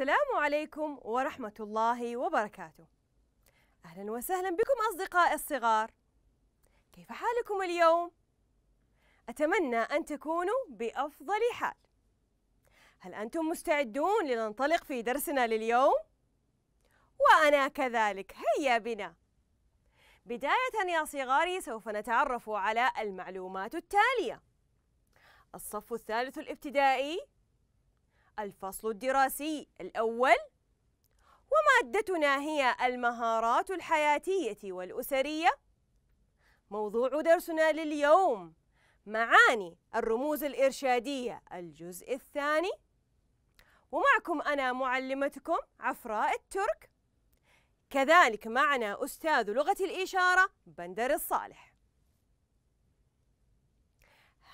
السلام عليكم ورحمة الله وبركاته. أهلا وسهلا بكم أصدقائي الصغار. كيف حالكم اليوم؟ أتمنى أن تكونوا بأفضل حال. هل أنتم مستعدون لننطلق في درسنا لليوم؟ وأنا كذلك، هيا بنا. بداية يا صغاري سوف نتعرف على المعلومات التالية. الصف الثالث الابتدائي الفصل الدراسي الأول ومادتنا هي المهارات الحياتية والأسرية موضوع درسنا لليوم معاني الرموز الإرشادية الجزء الثاني ومعكم أنا معلمتكم عفراء الترك كذلك معنا أستاذ لغة الإشارة بندر الصالح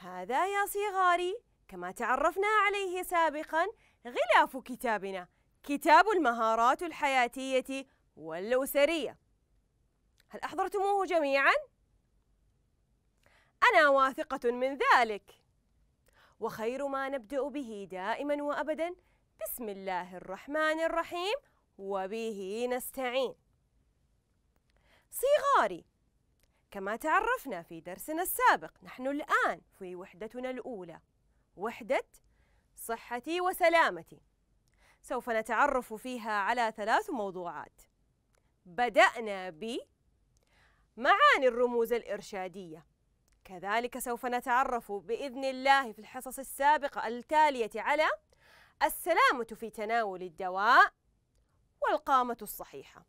هذا يا صغاري كما تعرفنا عليه سابقا غلاف كتابنا كتاب المهارات الحياتية والأسرية هل أحضرتموه جميعا؟ أنا واثقة من ذلك وخير ما نبدأ به دائما وأبدا بسم الله الرحمن الرحيم وبه نستعين صغاري كما تعرفنا في درسنا السابق نحن الآن في وحدتنا الأولى وحدة صحتي وسلامتي سوف نتعرف فيها على ثلاث موضوعات بدأنا ب معاني الرموز الإرشادية كذلك سوف نتعرف بإذن الله في الحصص السابقة التالية على السلامة في تناول الدواء والقامة الصحيحة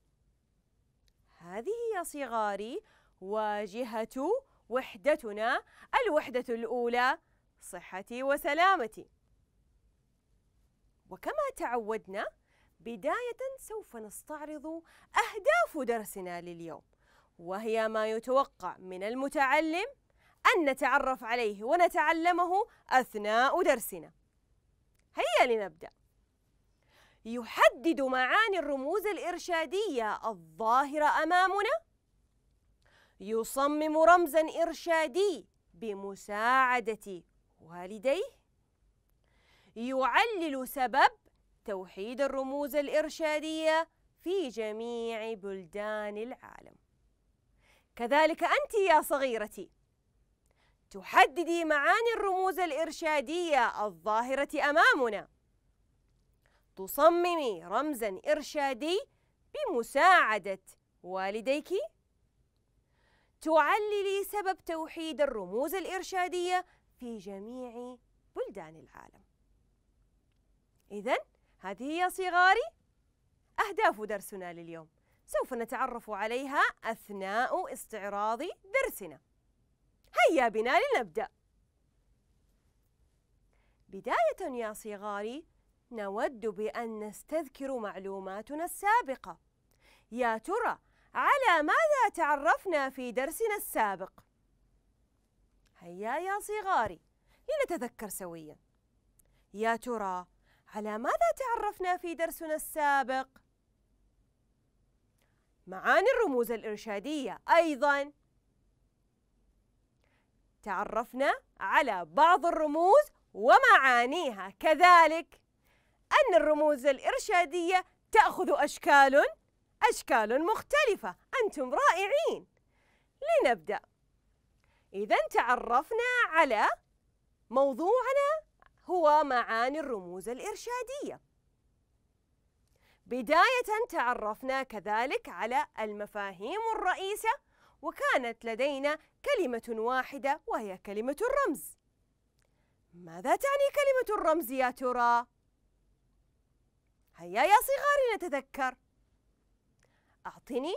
هذه يا صغاري واجهة وحدتنا الوحدة الأولى صحتي وسلامتي وكما تعودنا بداية سوف نستعرض أهداف درسنا لليوم وهي ما يتوقع من المتعلم أن نتعرف عليه ونتعلمه أثناء درسنا هيا لنبدأ يحدد معاني الرموز الإرشادية الظاهرة أمامنا يصمم رمزا إرشادي بمساعدة والديه يعلل سبب توحيد الرموز الإرشادية في جميع بلدان العالم كذلك أنت يا صغيرتي تحددي معاني الرموز الإرشادية الظاهرة أمامنا تصممي رمزا إرشادي بمساعدة والديك تعللي سبب توحيد الرموز الإرشادية في جميع بلدان العالم إذا هذه هي صغاري أهداف درسنا لليوم سوف نتعرف عليها أثناء استعراض درسنا هيا بنا لنبدأ بداية يا صغاري نود بأن نستذكر معلوماتنا السابقة يا ترى على ماذا تعرفنا في درسنا السابق؟ هيا يا صغاري لنتذكر سويا يا ترى على ماذا تعرفنا في درسنا السابق معاني الرموز الإرشادية أيضا تعرفنا على بعض الرموز ومعانيها كذلك أن الرموز الإرشادية تأخذ أشكال أشكال مختلفة أنتم رائعين لنبدأ إذا تعرفنا على موضوعنا هو معاني الرموز الإرشادية بداية تعرفنا كذلك على المفاهيم الرئيسة وكانت لدينا كلمة واحدة وهي كلمة الرمز ماذا تعني كلمة الرمز يا ترى؟ هيا يا صغاري نتذكر أعطني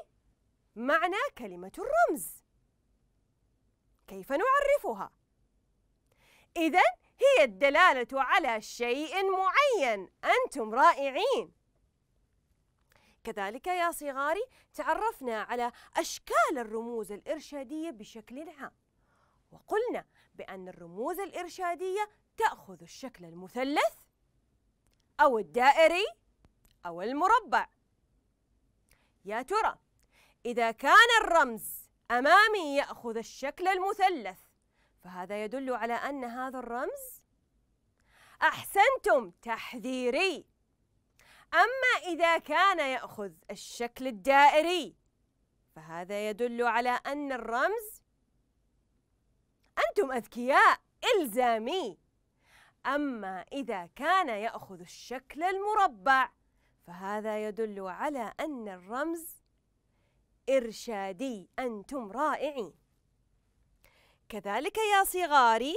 معنى كلمة الرمز كيف نعرفها اذا هي الدلاله على شيء معين انتم رائعين كذلك يا صغاري تعرفنا على اشكال الرموز الارشاديه بشكل عام وقلنا بان الرموز الارشاديه تاخذ الشكل المثلث او الدائري او المربع يا ترى اذا كان الرمز أمامي يأخذ الشكل المثلث فهذا يدل على أن هذا الرمز أحسنتم تحذيري أما إذا كان يأخذ الشكل الدائري فهذا يدل على أن الرمز أنتم أذكياء إلزامي أما إذا كان يأخذ الشكل المربع فهذا يدل على أن الرمز إرشادي أنتم رائعين كذلك يا صغاري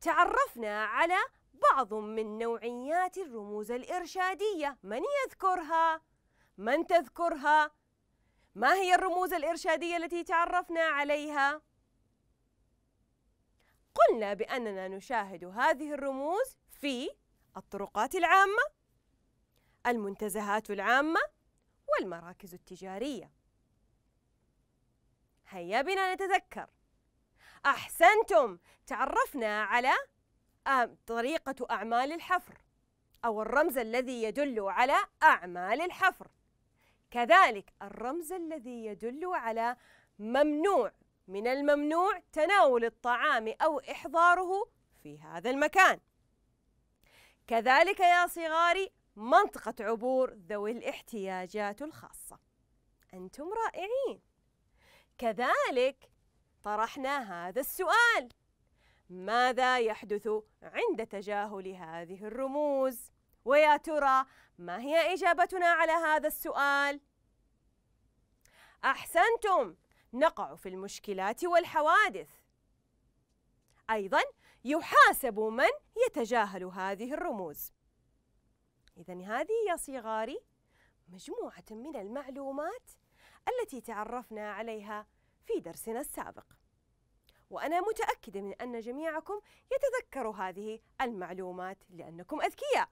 تعرفنا على بعض من نوعيات الرموز الإرشادية من يذكرها؟ من تذكرها؟ ما هي الرموز الإرشادية التي تعرفنا عليها؟ قلنا بأننا نشاهد هذه الرموز في الطرقات العامة المنتزهات العامة والمراكز التجارية هيا بنا نتذكر أحسنتم تعرفنا على آه، طريقة أعمال الحفر أو الرمز الذي يدل على أعمال الحفر كذلك الرمز الذي يدل على ممنوع من الممنوع تناول الطعام أو إحضاره في هذا المكان كذلك يا صغاري منطقة عبور ذوي الاحتياجات الخاصة أنتم رائعين كذلك طرحنا هذا السؤال ماذا يحدث عند تجاهل هذه الرموز ويا ترى ما هي اجابتنا على هذا السؤال احسنتم نقع في المشكلات والحوادث ايضا يحاسب من يتجاهل هذه الرموز اذا هذه يا صغاري مجموعه من المعلومات التي تعرفنا عليها في درسنا السابق وأنا متأكدة من أن جميعكم يتذكر هذه المعلومات لأنكم أذكياء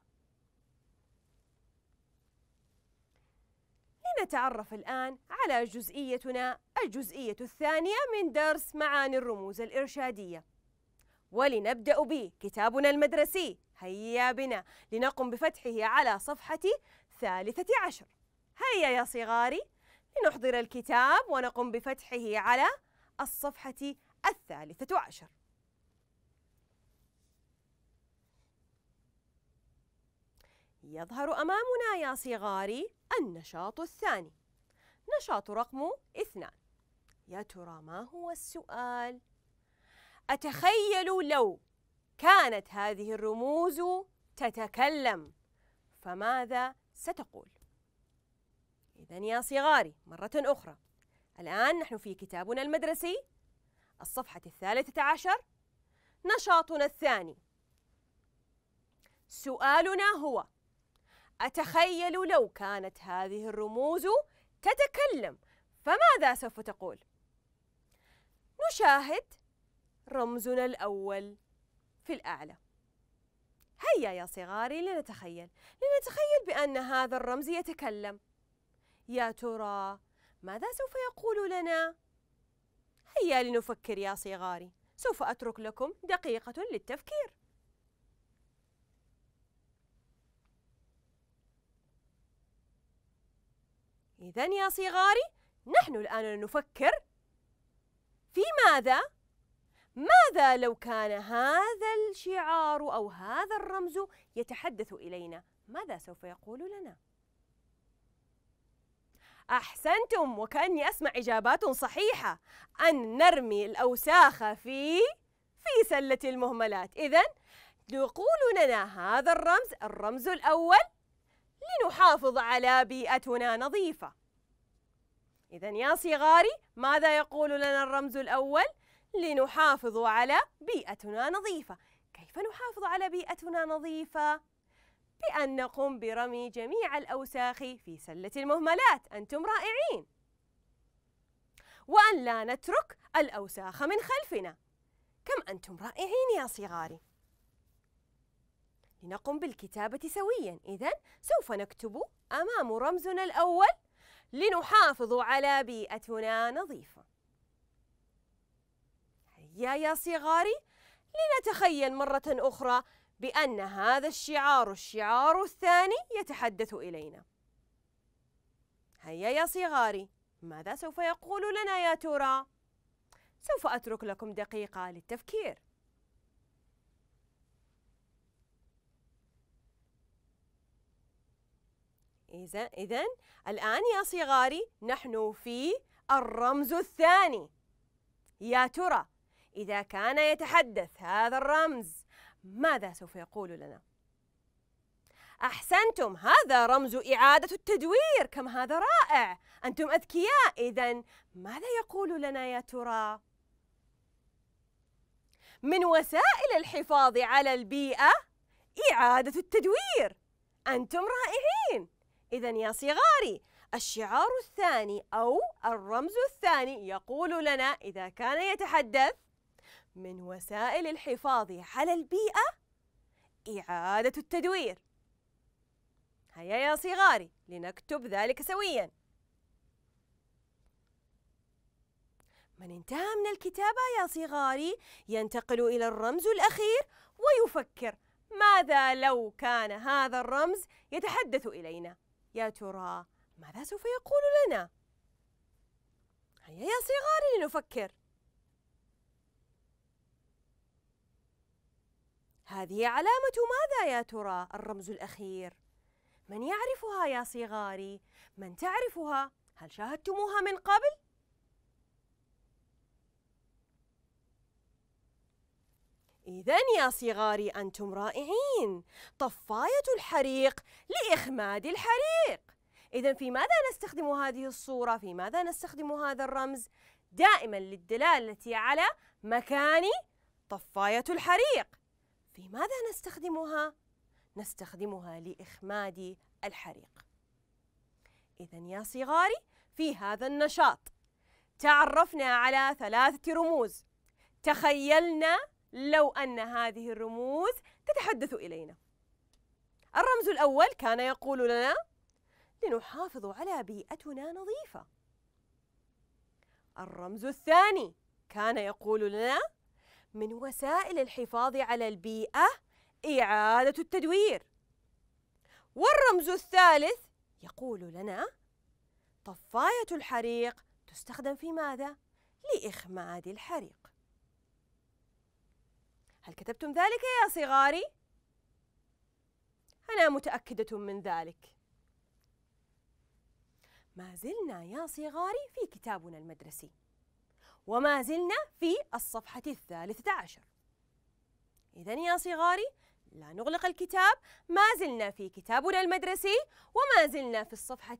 لنتعرف الآن على جزئيتنا الجزئية الثانية من درس معاني الرموز الإرشادية ولنبدأ بكتابنا المدرسي هيا بنا لنقم بفتحه على صفحة ثالثة عشر هيا يا صغاري لنحضر الكتاب ونقوم بفتحه على الصفحة الثالثة عشر يظهر أمامنا يا صغاري النشاط الثاني نشاط رقم اثنان يا ترى ما هو السؤال؟ أتخيل لو كانت هذه الرموز تتكلم فماذا ستقول؟ إذا يا صغاري مرة أخرى الآن نحن في كتابنا المدرسي الصفحة الثالثة عشر نشاطنا الثاني سؤالنا هو أتخيل لو كانت هذه الرموز تتكلم فماذا سوف تقول؟ نشاهد رمزنا الأول في الأعلى هيا يا صغاري لنتخيل لنتخيل بأن هذا الرمز يتكلم يا ترى ماذا سوف يقول لنا؟ هيا لنفكر يا صغاري سوف أترك لكم دقيقة للتفكير إذا يا صغاري نحن الآن نفكر في ماذا؟ ماذا لو كان هذا الشعار أو هذا الرمز يتحدث إلينا؟ ماذا سوف يقول لنا؟ أحسنتم وكأني أسمع إجابات صحيحة أن نرمي الأوساخ في في سلة المهملات إذا يقول لنا هذا الرمز الرمز الأول لنحافظ على بيئتنا نظيفة إذا يا صغاري ماذا يقول لنا الرمز الأول؟ لنحافظ على بيئتنا نظيفة كيف نحافظ على بيئتنا نظيفة؟ بأن نقوم برمي جميع الأوساخ في سلة المهملات أنتم رائعين وأن لا نترك الأوساخ من خلفنا كم أنتم رائعين يا صغاري لنقم بالكتابة سويا إذا سوف نكتب أمام رمزنا الأول لنحافظ على بيئتنا نظيفة هيا يا صغاري لنتخيل مرة أخرى بأن هذا الشعار الشعار الثاني يتحدث إلينا هيا يا صغاري ماذا سوف يقول لنا يا ترى؟ سوف أترك لكم دقيقة للتفكير إذا إذا الآن يا صغاري نحن في الرمز الثاني يا ترى إذا كان يتحدث هذا الرمز ماذا سوف يقول لنا؟ أحسنتم هذا رمز إعادة التدوير كم هذا رائع أنتم أذكياء إذا ماذا يقول لنا يا ترى؟ من وسائل الحفاظ على البيئة إعادة التدوير أنتم رائعين إذا يا صغاري الشعار الثاني أو الرمز الثاني يقول لنا إذا كان يتحدث من وسائل الحفاظ على البيئة إعادة التدوير هيا يا صغاري لنكتب ذلك سويا من انتهى من الكتابة يا صغاري ينتقل إلى الرمز الأخير ويفكر ماذا لو كان هذا الرمز يتحدث إلينا يا ترى ماذا سوف يقول لنا هيا يا صغاري لنفكر هذه علامة ماذا يا ترى الرمز الأخير؟ من يعرفها يا صغاري؟ من تعرفها؟ هل شاهدتموها من قبل؟ إذا يا صغاري أنتم رائعين طفاية الحريق لإخماد الحريق إذا في ماذا نستخدم هذه الصورة؟ في ماذا نستخدم هذا الرمز؟ دائما للدلالة على مكان طفاية الحريق في ماذا نستخدمها؟ نستخدمها لإخماد الحريق إذا يا صغاري في هذا النشاط تعرفنا على ثلاثة رموز تخيلنا لو أن هذه الرموز تتحدث إلينا الرمز الأول كان يقول لنا لنحافظ على بيئتنا نظيفة الرمز الثاني كان يقول لنا من وسائل الحفاظ على البيئة إعادة التدوير والرمز الثالث يقول لنا طفاية الحريق تستخدم في ماذا؟ لإخماد الحريق هل كتبتم ذلك يا صغاري؟ أنا متأكدة من ذلك ما زلنا يا صغاري في كتابنا المدرسي وما زلنا في الصفحة الثالثة عشر إذا يا صغاري لا نغلق الكتاب ما زلنا في كتابنا المدرسي وما زلنا في الصفحة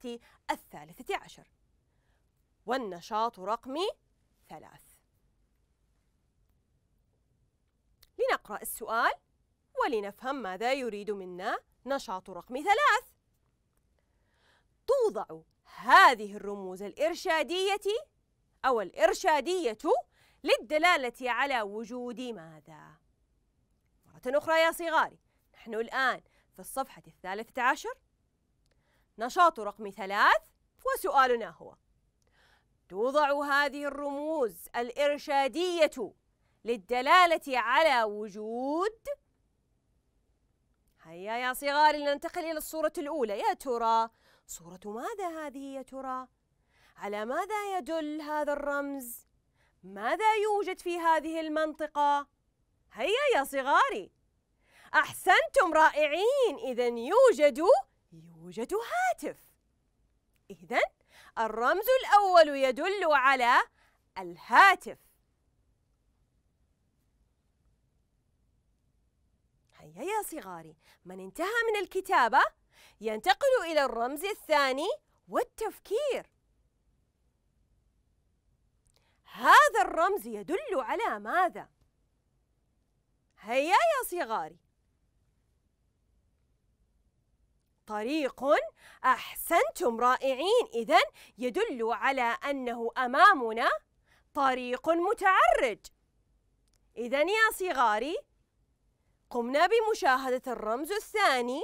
الثالثة عشر والنشاط رقم ثلاث لنقرأ السؤال ولنفهم ماذا يريد منا نشاط رقم ثلاث توضع هذه الرموز الإرشادية أو الإرشادية للدلالة على وجود ماذا؟ مرة أخرى يا صغاري نحن الآن في الصفحة الثالثة عشر نشاط رقم ثلاث وسؤالنا هو توضع هذه الرموز الإرشادية للدلالة على وجود هيا يا صغاري لننتقل إلى الصورة الأولى يا ترى صورة ماذا هذه يا ترى؟ على ماذا يدل هذا الرمز؟ ماذا يوجد في هذه المنطقة؟ هيا يا صغاري أحسنتم رائعين إذا يوجد يوجد هاتف إذا الرمز الأول يدل على الهاتف هيا يا صغاري من انتهى من الكتابة ينتقل إلى الرمز الثاني والتفكير هذا الرمز يدل على ماذا؟ هيا يا صغاري طريق أحسنتم رائعين إذا يدل على أنه أمامنا طريق متعرج إذا يا صغاري قمنا بمشاهدة الرمز الثاني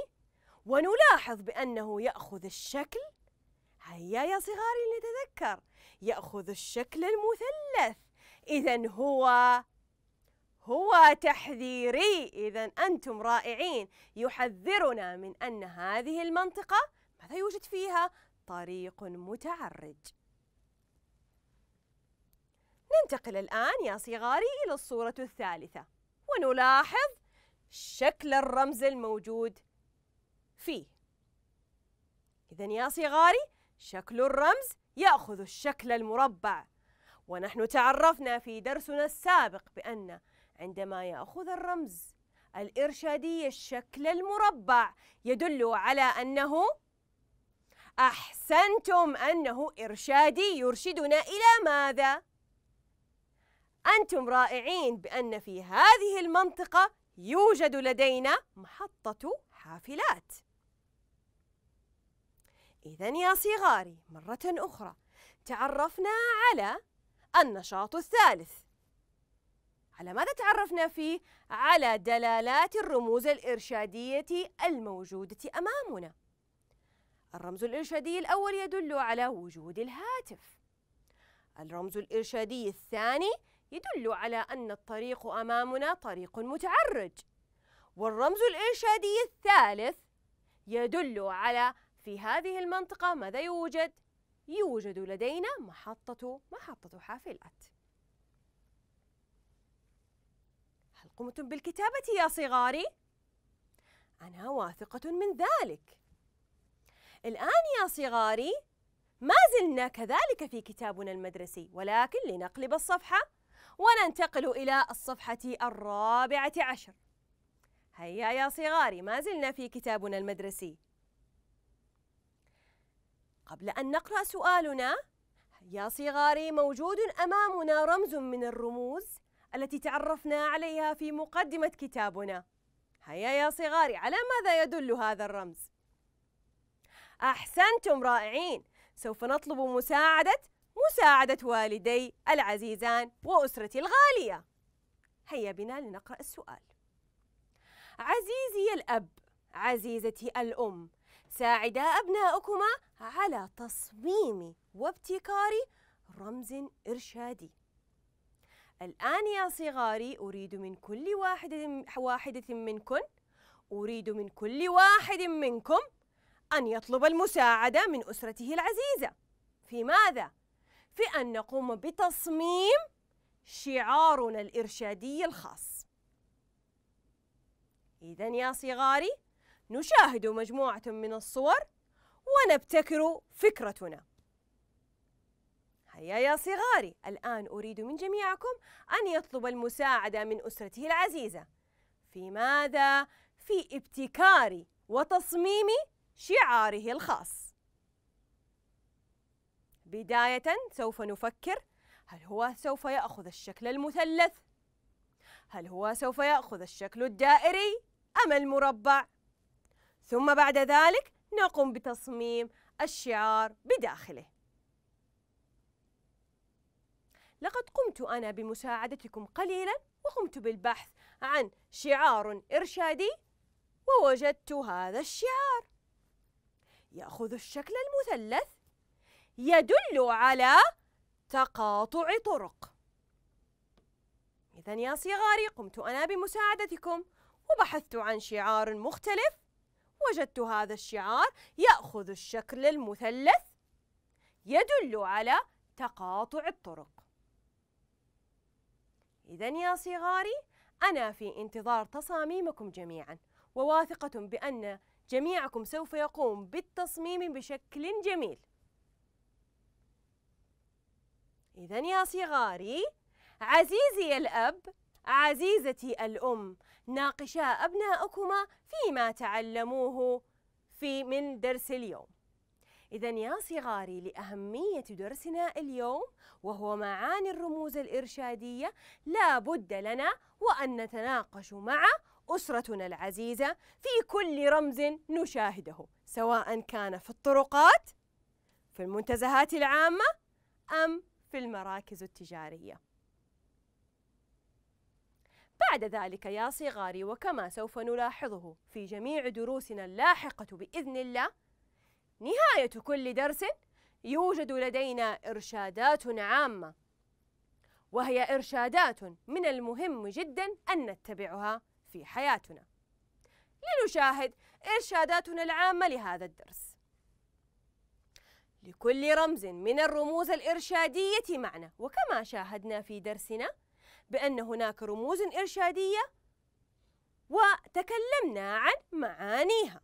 ونلاحظ بأنه يأخذ الشكل هيا يا صغاري لنتذكر يأخذ الشكل المثلث إذا هو هو تحذيري إذا أنتم رائعين يحذرنا من أن هذه المنطقة ماذا يوجد فيها طريق متعرج ننتقل الآن يا صغاري إلى الصورة الثالثة ونلاحظ شكل الرمز الموجود فيه إذا يا صغاري شكل الرمز يأخذ الشكل المربع ونحن تعرفنا في درسنا السابق بأن عندما يأخذ الرمز الإرشادي الشكل المربع يدل على أنه أحسنتم أنه إرشادي يرشدنا إلى ماذا؟ أنتم رائعين بأن في هذه المنطقة يوجد لدينا محطة حافلات إذا يا صغاري مرة أخرى تعرفنا على النشاط الثالث على ماذا تعرفنا فيه؟ على دلالات الرموز الإرشادية الموجودة أمامنا الرمز الإرشادي الأول يدل على وجود الهاتف الرمز الإرشادي الثاني يدل على أن الطريق أمامنا طريق متعرج والرمز الإرشادي الثالث يدل على في هذه المنطقة ماذا يوجد؟ يوجد لدينا محطة محطة حافلات هل قمتم بالكتابة يا صغاري؟ أنا واثقة من ذلك الآن يا صغاري ما زلنا كذلك في كتابنا المدرسي ولكن لنقلب الصفحة وننتقل إلى الصفحة الرابعة عشر هيا يا صغاري ما زلنا في كتابنا المدرسي قبل أن نقرأ سؤالنا يا صغاري موجود أمامنا رمز من الرموز التي تعرفنا عليها في مقدمة كتابنا هيا يا صغاري على ماذا يدل هذا الرمز؟ أحسنتم رائعين سوف نطلب مساعدة مساعدة والدي العزيزان وأسرتي الغالية هيا بنا لنقرأ السؤال عزيزي الأب عزيزتي الأم ساعدا أبناؤكما على تصميم وابتكار رمز إرشادي الآن يا صغاري أريد من كل واحدة, واحدة منكم أريد من كل واحد منكم أن يطلب المساعدة من أسرته العزيزة في ماذا؟ في أن نقوم بتصميم شعارنا الإرشادي الخاص إذا يا صغاري نشاهد مجموعة من الصور ونبتكر فكرتنا هيا يا صغاري الآن أريد من جميعكم أن يطلب المساعدة من أسرته العزيزة في ماذا؟ في ابتكار وتصميم شعاره الخاص بداية سوف نفكر هل هو سوف يأخذ الشكل المثلث؟ هل هو سوف يأخذ الشكل الدائري أم المربع؟ ثم بعد ذلك نقوم بتصميم الشعار بداخله لقد قمت أنا بمساعدتكم قليلا وقمت بالبحث عن شعار إرشادي ووجدت هذا الشعار يأخذ الشكل المثلث يدل على تقاطع طرق إذا يا صغاري قمت أنا بمساعدتكم وبحثت عن شعار مختلف وجدت هذا الشعار يأخذ الشكل المثلث يدل على تقاطع الطرق إذا يا صغاري أنا في انتظار تصاميمكم جميعا وواثقة بأن جميعكم سوف يقوم بالتصميم بشكل جميل إذا يا صغاري عزيزي الأب عزيزتي الأم ناقشا أبناءكما فيما تعلموه في من درس اليوم إذا يا صغاري لأهمية درسنا اليوم وهو معاني الرموز الإرشادية لا بد لنا وأن نتناقش مع أسرتنا العزيزة في كل رمز نشاهده سواء كان في الطرقات في المنتزهات العامة أم في المراكز التجارية بعد ذلك يا صغاري وكما سوف نلاحظه في جميع دروسنا اللاحقة بإذن الله نهاية كل درس يوجد لدينا إرشادات عامة وهي إرشادات من المهم جدا أن نتبعها في حياتنا لنشاهد إرشاداتنا العامة لهذا الدرس لكل رمز من الرموز الإرشادية معنى وكما شاهدنا في درسنا بأن هناك رموز إرشادية وتكلمنا عن معانيها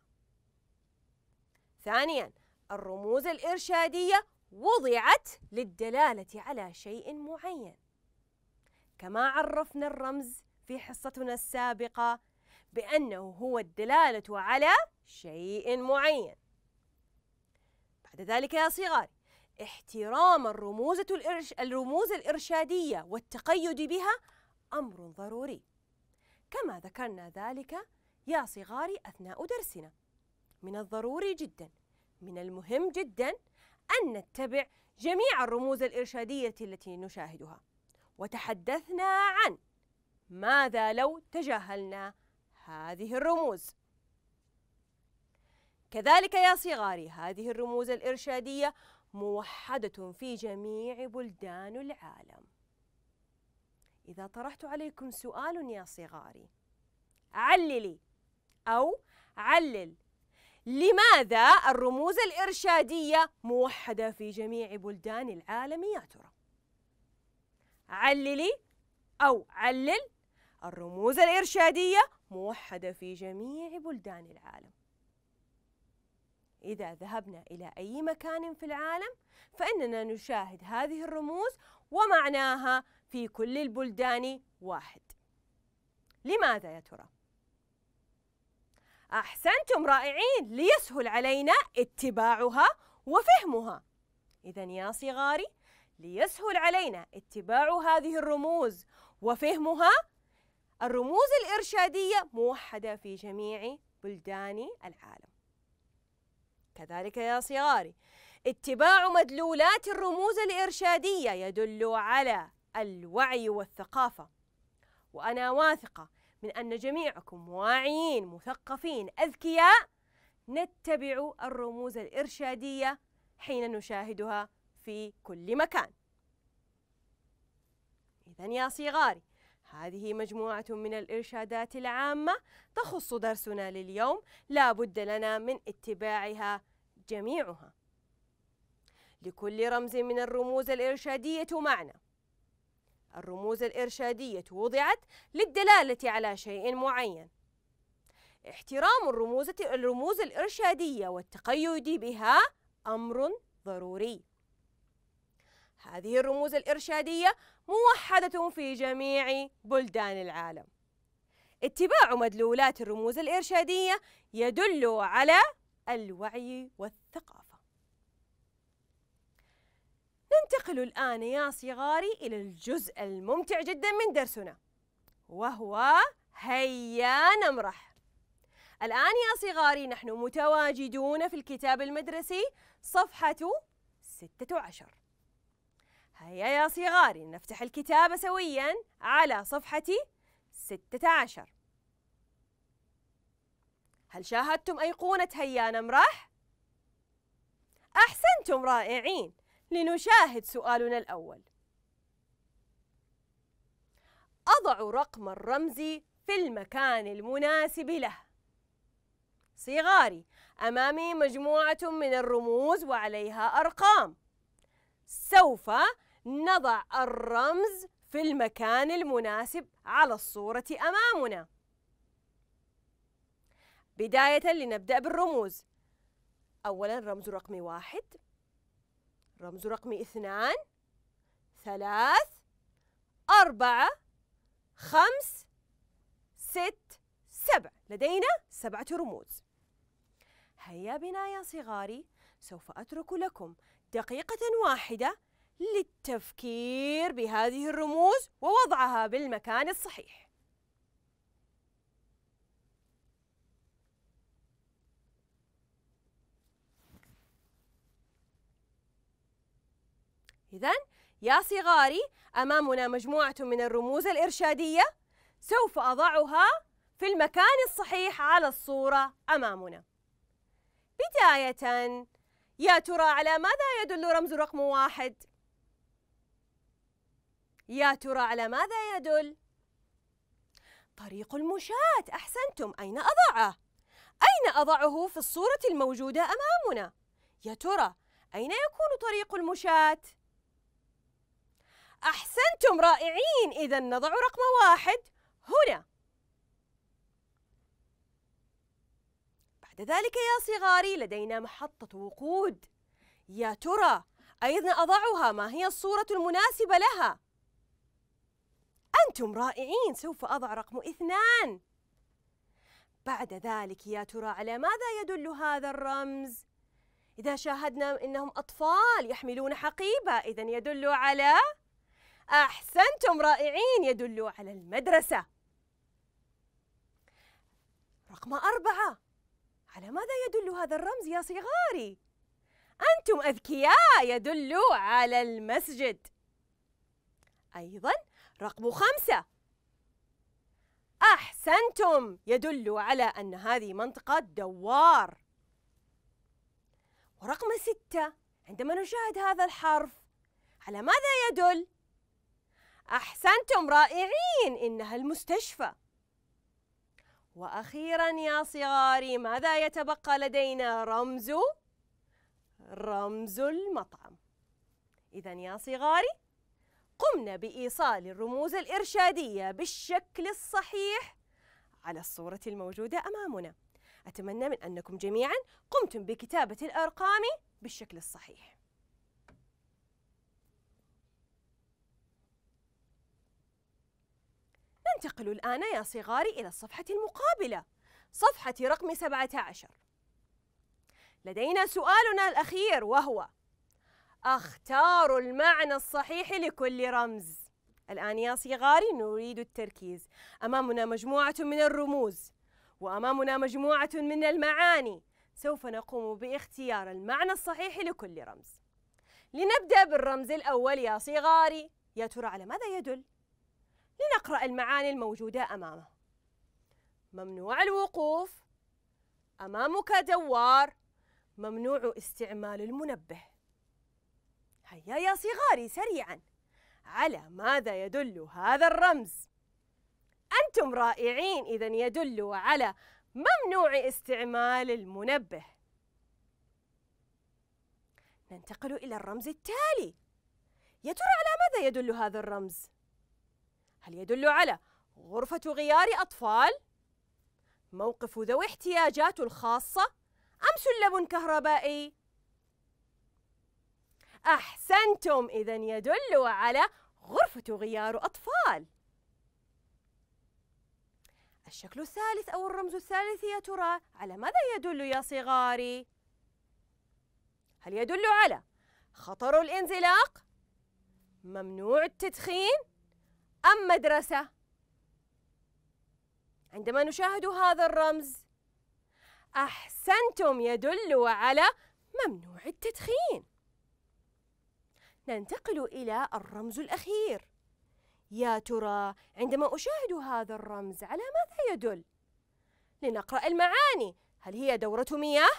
ثانيا الرموز الإرشادية وضعت للدلالة على شيء معين كما عرفنا الرمز في حصتنا السابقة بأنه هو الدلالة على شيء معين بعد ذلك يا صغاري احترام الرموز, الإرش... الرموز الإرشادية والتقيد بها أمر ضروري كما ذكرنا ذلك يا صغاري أثناء درسنا من الضروري جدا من المهم جدا أن نتبع جميع الرموز الإرشادية التي نشاهدها وتحدثنا عن ماذا لو تجاهلنا هذه الرموز كذلك يا صغاري هذه الرموز الإرشادية موحدة في جميع بلدان العالم إذا طرحت عليكم سؤال يا صغاري عللي أو علل لماذا الرموز الإرشادية موحدة في جميع بلدان العالم يا ترى؟ عللي أو علل الرموز الإرشادية موحدة في جميع بلدان العالم إذا ذهبنا إلى أي مكان في العالم فإننا نشاهد هذه الرموز ومعناها في كل البلدان واحد. لماذا يا ترى؟ أحسنتم رائعين ليسهل علينا اتباعها وفهمها. إذا يا صغاري ليسهل علينا اتباع هذه الرموز وفهمها الرموز الإرشادية موحدة في جميع بلدان العالم. كذلك يا صغاري اتباع مدلولات الرموز الإرشادية يدل على الوعي والثقافة وأنا واثقة من أن جميعكم واعيين مثقفين أذكياء نتبع الرموز الإرشادية حين نشاهدها في كل مكان إذا يا صغاري هذه مجموعة من الإرشادات العامة تخص درسنا لليوم لا بد لنا من اتباعها جميعها لكل رمز من الرموز الإرشادية معنى الرموز الإرشادية وضعت للدلالة على شيء معين احترام الرموز الرموز الإرشادية والتقيد بها أمر ضروري هذه الرموز الإرشادية موحدة في جميع بلدان العالم اتباع مدلولات الرموز الإرشادية يدل على الوعي والثقافة ننتقل الآن يا صغاري إلى الجزء الممتع جدا من درسنا وهو هيا نمرح الآن يا صغاري نحن متواجدون في الكتاب المدرسي صفحة 16 هيا يا صغاري نفتح الكتاب سويا على صفحة ستة عشر هل شاهدتم أيقونة هيا نمرح؟ أحسنتم رائعين لنشاهد سؤالنا الأول أضع رقم الرمز في المكان المناسب له صغاري أمامي مجموعة من الرموز وعليها أرقام سوف نضع الرمز في المكان المناسب على الصورة أمامنا بداية لنبدأ بالرموز أولا رمز رقم واحد رمز رقم اثنان ثلاث أربعة خمس ست سبع لدينا سبعة رموز هيا بنا يا صغاري سوف أترك لكم دقيقة واحدة للتفكير بهذه الرموز ووضعها بالمكان الصحيح إذا يا صغاري أمامنا مجموعة من الرموز الإرشادية سوف أضعها في المكان الصحيح على الصورة أمامنا بداية يا ترى على ماذا يدل رمز رقم واحد؟ يا ترى على ماذا يدل؟ طريق المشاة أحسنتم أين أضعه؟ أين أضعه في الصورة الموجودة أمامنا؟ يا ترى أين يكون طريق المشاة؟ أحسنتم رائعين إذا نضع رقم واحد هنا بعد ذلك يا صغاري لدينا محطة وقود يا ترى أين أضعها ما هي الصورة المناسبة لها؟ أنتم رائعين سوف أضع رقم اثنان بعد ذلك يا ترى على ماذا يدل هذا الرمز؟ إذا شاهدنا أنهم أطفال يحملون حقيبة إذا يدل على أحسنتم رائعين يدل على المدرسة رقم أربعة على ماذا يدل هذا الرمز يا صغاري انتم اذكياء يدل على المسجد ايضا رقم خمسه احسنتم يدل على ان هذه منطقه دوار ورقم سته عندما نشاهد هذا الحرف على ماذا يدل احسنتم رائعين انها المستشفى وأخيرا يا صغاري ماذا يتبقى لدينا رمز رمز المطعم إذا يا صغاري قمنا بإيصال الرموز الإرشادية بالشكل الصحيح على الصورة الموجودة أمامنا أتمنى من أنكم جميعا قمتم بكتابة الأرقام بالشكل الصحيح ننتقل الآن يا صغاري إلى الصفحة المقابلة صفحة رقم 17 لدينا سؤالنا الأخير وهو أختار المعنى الصحيح لكل رمز الآن يا صغاري نريد التركيز أمامنا مجموعة من الرموز وأمامنا مجموعة من المعاني سوف نقوم باختيار المعنى الصحيح لكل رمز لنبدأ بالرمز الأول يا صغاري يا ترى على ماذا يدل؟ لنقرأ المعاني الموجودة أمامه ممنوع الوقوف أمامك دوار ممنوع استعمال المنبه هيا يا صغاري سريعا على ماذا يدل هذا الرمز أنتم رائعين إذا يدل على ممنوع استعمال المنبه ننتقل إلى الرمز التالي يا ترى على ماذا يدل هذا الرمز هل يدل على غرفة غيار أطفال؟ موقف ذوي احتياجات الخاصة؟ أم سلم كهربائي؟ أحسنتم إذا يدل على غرفة غيار أطفال الشكل الثالث أو الرمز الثالث يا ترى على ماذا يدل يا صغاري؟ هل يدل على خطر الانزلاق؟ ممنوع التدخين؟ أم مدرسة عندما نشاهد هذا الرمز أحسنتم يدل على ممنوع التدخين ننتقل إلى الرمز الأخير يا ترى عندما أشاهد هذا الرمز على ماذا يدل؟ لنقرأ المعاني هل هي دورة مياه؟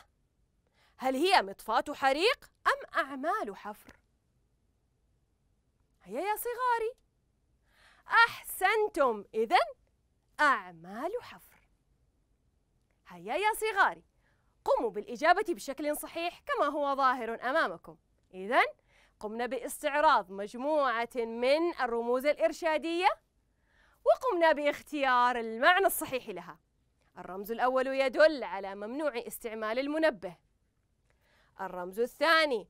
هل هي مطفاة حريق أم أعمال حفر؟ هيا يا صغاري أحسنتم إذا أعمال حفر هيا يا صغاري قوموا بالإجابة بشكل صحيح كما هو ظاهر أمامكم إذا قمنا باستعراض مجموعة من الرموز الإرشادية وقمنا باختيار المعنى الصحيح لها الرمز الأول يدل على ممنوع استعمال المنبه الرمز الثاني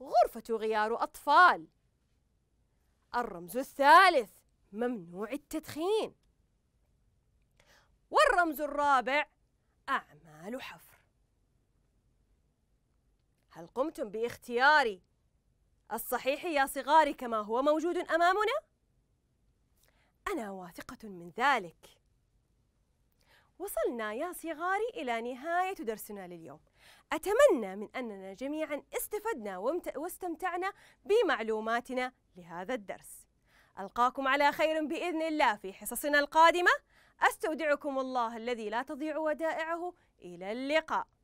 غرفة غيار أطفال الرمز الثالث ممنوع التدخين والرمز الرابع أعمال حفر هل قمتم باختياري الصحيح يا صغاري كما هو موجود أمامنا؟ أنا واثقة من ذلك وصلنا يا صغاري إلى نهاية درسنا لليوم أتمنى من أننا جميعا استفدنا واستمتعنا بمعلوماتنا لهذا الدرس ألقاكم على خير بإذن الله في حصصنا القادمة أستودعكم الله الذي لا تضيع ودائعه إلى اللقاء